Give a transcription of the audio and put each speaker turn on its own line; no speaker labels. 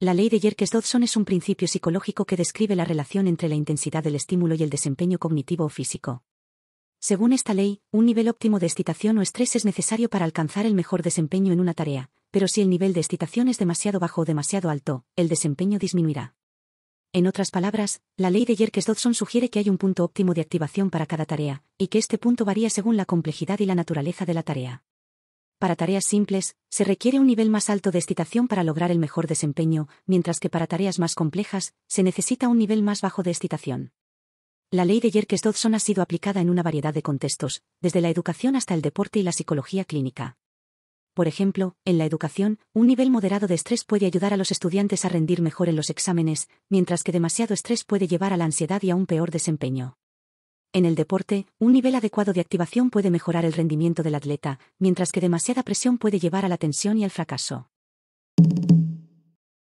La ley de Yerkes-Dodson es un principio psicológico que describe
la relación entre la intensidad del estímulo y el desempeño cognitivo o físico. Según esta ley, un nivel óptimo de excitación o estrés es necesario para alcanzar el mejor desempeño en una tarea, pero si el nivel de excitación es demasiado bajo o demasiado alto, el desempeño disminuirá. En otras palabras, la ley de Yerkes-Dodson sugiere que hay un punto óptimo de activación para cada tarea, y que este punto varía según la complejidad y la naturaleza de la tarea. Para tareas simples, se requiere un nivel más alto de excitación para lograr el mejor desempeño, mientras que para tareas más complejas, se necesita un nivel más bajo de excitación. La ley de Jerkes-Dodson ha sido aplicada en una variedad de contextos, desde la educación hasta el deporte y la psicología clínica. Por ejemplo, en la educación, un nivel moderado de estrés puede ayudar a los estudiantes a rendir mejor en los exámenes, mientras que demasiado estrés puede llevar a la ansiedad y a un peor desempeño. En el deporte, un nivel adecuado de activación puede mejorar el rendimiento del atleta, mientras que demasiada presión puede llevar a la tensión y al fracaso.